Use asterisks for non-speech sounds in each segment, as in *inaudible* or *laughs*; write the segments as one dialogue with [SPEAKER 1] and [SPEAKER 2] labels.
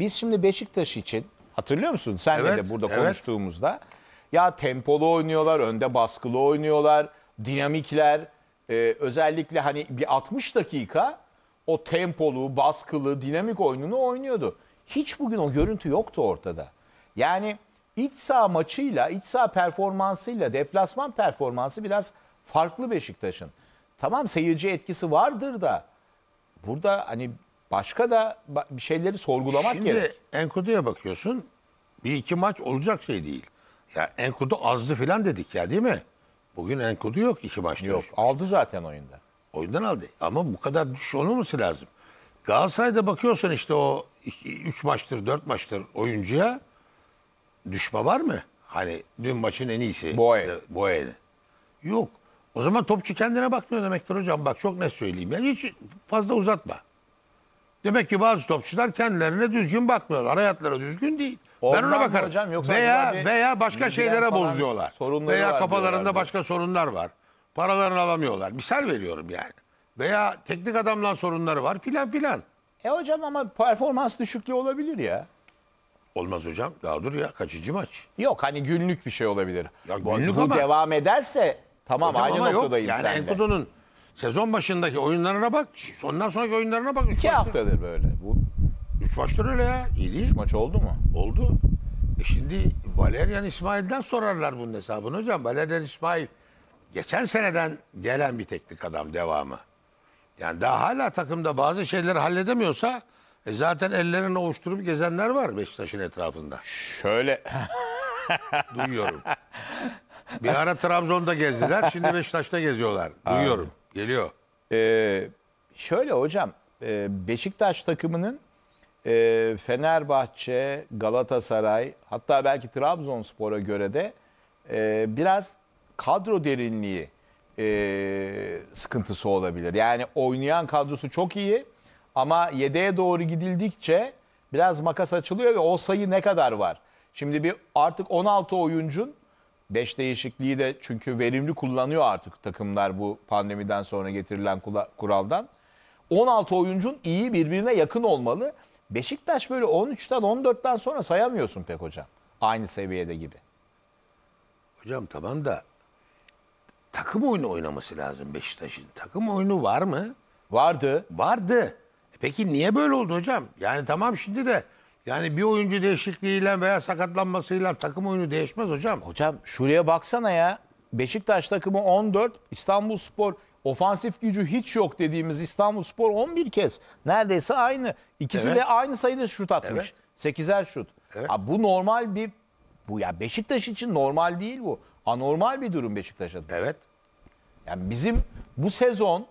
[SPEAKER 1] Biz şimdi Beşiktaş için hatırlıyor musun? Senle Evet, de burada evet. konuştuğumuzda ya tempolu oynuyorlar, önde baskılı oynuyorlar, dinamikler e, özellikle hani bir 60 dakika o tempolu, baskılı, dinamik oyununu oynuyordu. Hiç bugün o görüntü yoktu ortada. Yani iç saha maçıyla, iç saha performansıyla deplasman performansı biraz farklı Beşiktaş'ın. Tamam seyirci etkisi vardır da burada hani Başka da bir şeyleri sorgulamak Şimdi, gerek. Şimdi
[SPEAKER 2] Enkudu'ya bakıyorsun. Bir iki maç olacak şey değil. Ya Enkudu azdı filan dedik ya değil mi? Bugün Enkudu yok iki maçta. Yok üç. aldı zaten oyunda. Oyundan aldı. Ama bu kadar düşüş olmaması lazım. Galatasaray'da bakıyorsun işte o üç maçtır dört maçtır oyuncuya düşme var mı? Hani dün maçın en iyisi. Boye. E, Boye'nin. Yok. O zaman topçu kendine bakmıyor demektir hocam. Bak çok net söyleyeyim. Yani hiç fazla uzatma. Demek ki bazı topçular kendilerine düzgün bakmıyorlar. Hayatları düzgün değil. Ondan ben ona bakarım. Hocam, yoksa veya veya başka şeylere bozuyorlar. Veya kafalarında başka sorunlar var. Paralarını alamıyorlar. Misal veriyorum yani. Veya teknik adamla sorunları var filan filan.
[SPEAKER 1] E hocam ama performans düşüklüğü olabilir ya. Olmaz hocam. Daha dur ya kaçıncı maç? Yok hani günlük bir şey olabilir. Ya bu, günlük bu ama. devam ederse tamam hocam aynı noktadayım yok. yani sende. Enkudu'nun Sezon
[SPEAKER 2] başındaki oyunlarına bak. Ondan sonraki oyunlarına bak. Üç İki maçtır. haftadır böyle. Bu Üç maçtır öyle ya. İyi değil. üç maç oldu mu? Oldu. E şimdi Valerian İsmail'den sorarlar bunun hesabını hocam. Valerian İsmail geçen seneden gelen bir teknik adam devamı. Yani daha hala takımda bazı şeyleri halledemiyorsa e zaten ellerini ovuşturup gezenler var Beşiktaş'ın etrafında. Şöyle *laughs* Duyuyorum.
[SPEAKER 1] bir ara Trabzon'da gezdiler, şimdi Beşiktaş'ta geziyorlar. Duyuyorum. Geliyor. Ee, şöyle hocam e, Beşiktaş takımının e, Fenerbahçe, Galatasaray hatta belki Trabzonspor'a göre de e, biraz kadro derinliği sıkıntısı olabilir. Yani oynayan kadrosu çok iyi ama yedeğe doğru gidildikçe biraz makas açılıyor ve o sayı ne kadar var? Şimdi bir artık 16 oyuncun 5 değişikliği de çünkü verimli kullanıyor artık takımlar bu pandemiden sonra getirilen kuraldan. 16 oyuncun iyi birbirine yakın olmalı. Beşiktaş böyle 13'ten 14'ten sonra sayamıyorsun pek hocam. Aynı seviyede gibi. Hocam tamam da takım oyunu oynaması lazım Beşiktaş'ın. Takım oyunu
[SPEAKER 2] var mı? Vardı. Vardı. E peki niye böyle oldu hocam? Yani tamam şimdi de yani bir oyuncu değişikliğiyle veya sakatlanmasıyla takım oyunu değişmez hocam. Hocam şuraya
[SPEAKER 1] baksana ya. Beşiktaş takımı 14, İstanbul Spor ofansif gücü hiç yok dediğimiz İstanbul Spor 11 kez. Neredeyse aynı. İkisi Evet. de aynı sayıda şut atmış. 8'er şut. Evet. Ha, bu normal bir bu ya Beşiktaş için normal değil bu. Anormal bir durum Beşiktaş adına. Evet. Yani bizim bu sezon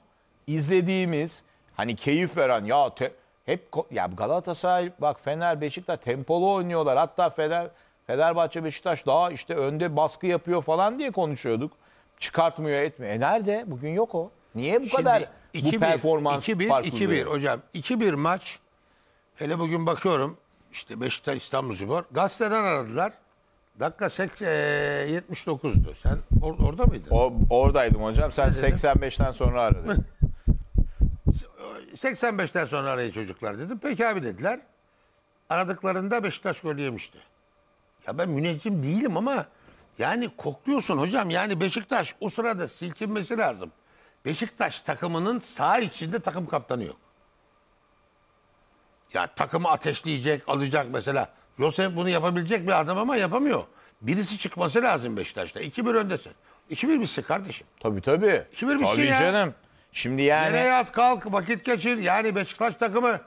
[SPEAKER 1] izlediğimiz hani keyif veren ya te- hep ya Galatasaray bak Fener Beşiktaş tempolu oynuyorlar. Hatta Fener Fenerbahçe Beşiktaş daha işte önde baskı yapıyor falan diye konuşuyorduk. Çıkartmıyor etmiyor. E nerede? Bugün yok o. Niye bu Şimdi kadar iki bu bir, performans 2-1 2-1 hocam. 2-1 maç hele bugün bakıyorum
[SPEAKER 2] işte Beşiktaş İstanbulspor gazeteden aradılar. Dakika 79'du. E, Sen or orada mıydın? O, oradaydım hocam. Sen 85'ten sonra aradın. *laughs* 85'ten sonra arayın çocuklar dedim. Peki abi dediler. Aradıklarında Beşiktaş golü yemişti. Ya ben müneccim değilim ama yani kokluyorsun hocam. Yani Beşiktaş o sırada silkinmesi lazım. Beşiktaş takımının sağ içinde takım kaptanı yok. Ya takımı ateşleyecek, alacak mesela. Josef bunu yapabilecek bir adam ama yapamıyor. Birisi çıkması lazım Beşiktaş'ta. 2-1 öndesin. 2-1 bitsin kardeşim. Tabii tabii. 2-1 bitsin Tabii ya. canım. Şimdi yani... Nereye at kalk vakit geçir. Yani Beşiktaş takımı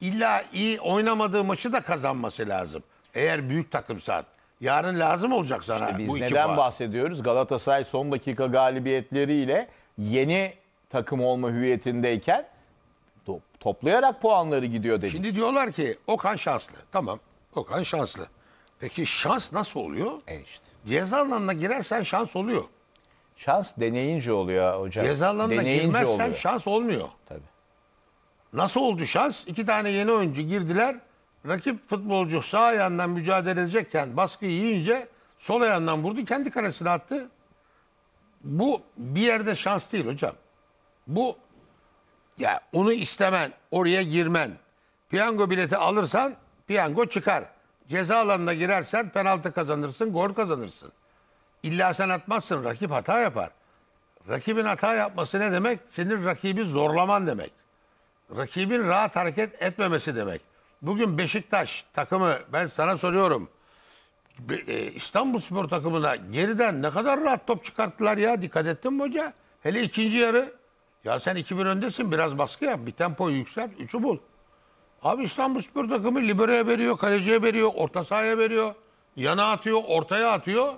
[SPEAKER 2] illa iyi oynamadığı maçı
[SPEAKER 1] da kazanması lazım. Eğer büyük takımsan. Yarın lazım olacak sana işte biz bu neden puan. bahsediyoruz? Galatasaray son dakika galibiyetleriyle yeni takım olma hüviyetindeyken toplayarak puanları gidiyor dedik. Şimdi diyorlar ki Okan şanslı.
[SPEAKER 2] Tamam Okan şanslı. Peki şans nasıl oluyor? E işte. Ceza alanına girersen şans oluyor. Şans deneyince oluyor hocam. Ceza alanına deneyince girmezsen oluyor. şans olmuyor. Tabii. Nasıl oldu şans? İki tane yeni oyuncu girdiler. Rakip futbolcu sağ ayağından mücadele edecekken baskı yiyince sol ayağından vurdu. Kendi karesine attı. Bu bir yerde şans değil hocam. Bu ya onu istemen, oraya girmen, piyango bileti alırsan piyango çıkar. Ceza alanına girersen penaltı kazanırsın, gol kazanırsın. İlla sen atmazsın rakip hata yapar. Rakibin hata yapması ne demek? Senin rakibi zorlaman demek. Rakibin rahat hareket etmemesi demek. Bugün Beşiktaş takımı ben sana soruyorum. E, İstanbul Spor takımına geriden ne kadar rahat top çıkarttılar ya dikkat ettin mi hoca? Hele ikinci yarı ya sen 2-1 öndesin biraz baskı yap bir tempo yükselt 3'ü bul. Abi İstanbul Spor takımı liberoya veriyor, kaleciye veriyor, orta sahaya veriyor. Yana atıyor, ortaya atıyor.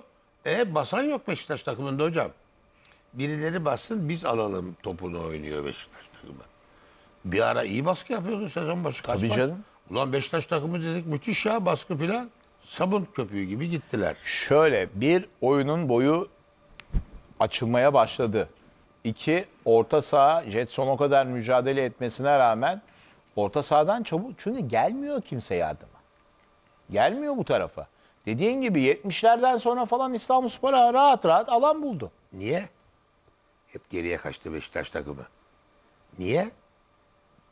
[SPEAKER 2] E basan yok Beşiktaş takımında hocam. Birileri bassın biz alalım topunu oynuyor Beşiktaş takımı. Bir ara iyi baskı yapıyordu sezon başı. Kaç Tabii canım. Ulan Beşiktaş takımı
[SPEAKER 1] dedik müthiş ya baskı filan. Sabun köpüğü gibi gittiler. Şöyle bir oyunun boyu açılmaya başladı. İki orta saha Jetson o kadar mücadele etmesine rağmen orta sahadan çabuk çünkü gelmiyor kimse yardıma. Gelmiyor bu tarafa. Dediğin gibi 70'lerden sonra falan İstanbulspor'a rahat rahat alan buldu. Niye?
[SPEAKER 2] Hep geriye kaçtı Beşiktaş takımı. Niye?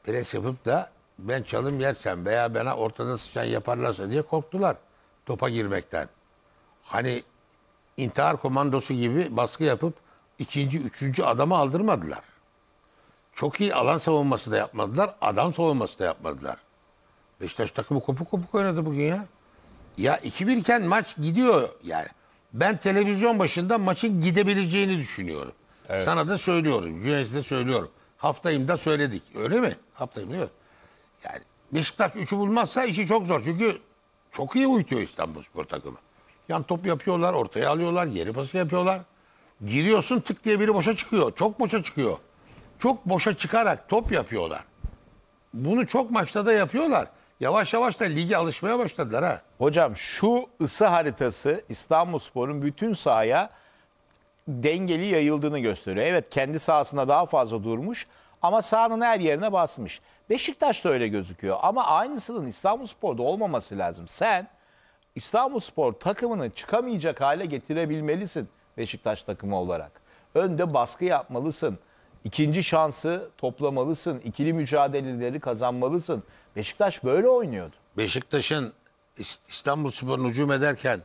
[SPEAKER 2] Pres yapıp da ben çalım yersem veya bana ortada sıçan yaparlarsa diye korktular topa girmekten. Hani intihar komandosu gibi baskı yapıp ikinci, üçüncü adamı aldırmadılar. Çok iyi alan savunması da yapmadılar, adam savunması da yapmadılar. Beşiktaş takımı kopuk kopuk oynadı bugün ya. Ya 2-1 iken maç gidiyor yani. Ben televizyon başında maçın gidebileceğini düşünüyorum. Evet. Sana da söylüyorum. Cüneyt'e de söylüyorum. Haftayım da söyledik. Öyle mi? Haftayım diyor. Yani Beşiktaş 3'ü bulmazsa işi çok zor. Çünkü çok iyi uyutuyor İstanbul Spor takımı. Yan top yapıyorlar, ortaya alıyorlar, geri pası yapıyorlar. Giriyorsun tık diye biri boşa çıkıyor. Çok boşa çıkıyor. Çok boşa çıkarak top yapıyorlar. Bunu çok maçta da yapıyorlar. Yavaş yavaş da ligi
[SPEAKER 1] alışmaya başladılar ha. Hocam şu ısı haritası İstanbulspor'un bütün sahaya dengeli yayıldığını gösteriyor. Evet kendi sahasında daha fazla durmuş ama sahanın her yerine basmış. Beşiktaş da öyle gözüküyor ama aynısının İstanbulspor'da olmaması lazım. Sen İstanbulspor takımını çıkamayacak hale getirebilmelisin Beşiktaş takımı olarak. Önde baskı yapmalısın. İkinci şansı toplamalısın. İkili mücadeleleri kazanmalısın. Beşiktaş böyle oynuyordu. Beşiktaş'ın İstanbul Spor'un hücum ederken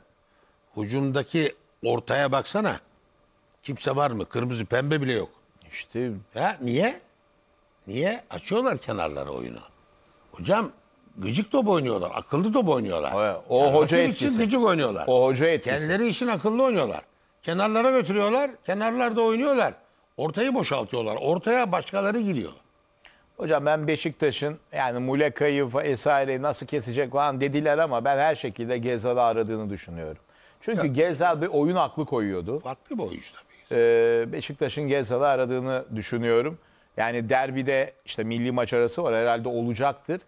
[SPEAKER 1] hücumdaki ortaya
[SPEAKER 2] baksana. Kimse var mı? Kırmızı pembe bile yok. İşte. ha niye? Niye? Açıyorlar kenarlara oyunu. Hocam gıcık top oynuyorlar. Akıllı top oynuyorlar. O, o yani etkisi. için gıcık oynuyorlar. O hoca etkisi. Kendileri için akıllı oynuyorlar. Kenarlara götürüyorlar. Kenarlarda oynuyorlar. Ortayı boşaltıyorlar. Ortaya başkaları
[SPEAKER 1] giriyor. Hocam ben Beşiktaş'ın yani Muleka'yı vesaireyi nasıl kesecek falan dediler ama ben her şekilde Gezal'ı aradığını düşünüyorum. Çünkü evet. Gezal bir oyun aklı koyuyordu. Farklı bir oyuncu tabii. Ee, Beşiktaş'ın Gezal'ı aradığını düşünüyorum. Yani derbide işte milli maç arası var herhalde olacaktır.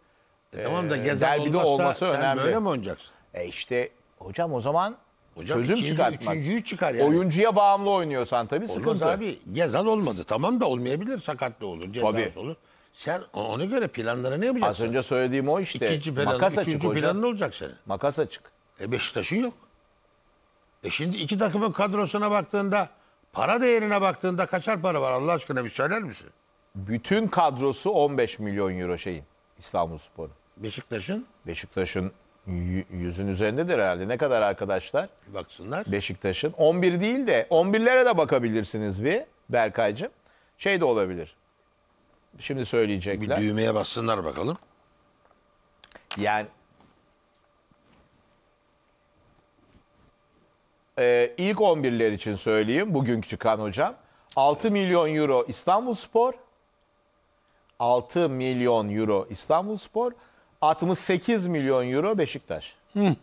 [SPEAKER 1] E, tamam da ee, Gezal derbide olmazsa olması önemli. böyle mi oynayacaksın? E işte hocam o zaman Hocam çözüm ikinci, çıkartmak. Üçüncüyü çıkar yani. Oyuncuya bağımlı
[SPEAKER 2] oynuyorsan tabii Olmaz sıkıntı. abi. Gezal olmadı tamam da olmayabilir sakatlı olur cezası olur. Sen ona göre planları ne yapacaksın? Az önce söylediğim o işte. İkinci planın, Makas açık üçüncü hocam. olacak senin. Makas açık. E Beşiktaş'ın yok. E şimdi iki takımın kadrosuna baktığında, para değerine baktığında kaçar para var Allah aşkına bir söyler misin? Bütün
[SPEAKER 1] kadrosu 15 milyon euro şeyin İstanbulspor'un. Beşiktaş'ın Beşiktaş'ın yüzün üzerindedir herhalde. Ne kadar arkadaşlar? bir baksınlar. Beşiktaş'ın 11 değil de 11'lere de bakabilirsiniz bir Berkaycığım. Şey de olabilir. Şimdi söyleyecekler. Bir düğmeye bassınlar bakalım. Yani e, ilk 11'ler için söyleyeyim bugünkü çıkan hocam. 6 milyon euro İstanbul Spor. 6 milyon euro İstanbul Spor. 68 milyon euro Beşiktaş. Hı. *laughs*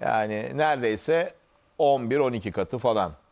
[SPEAKER 1] yani neredeyse 11-12 katı falan.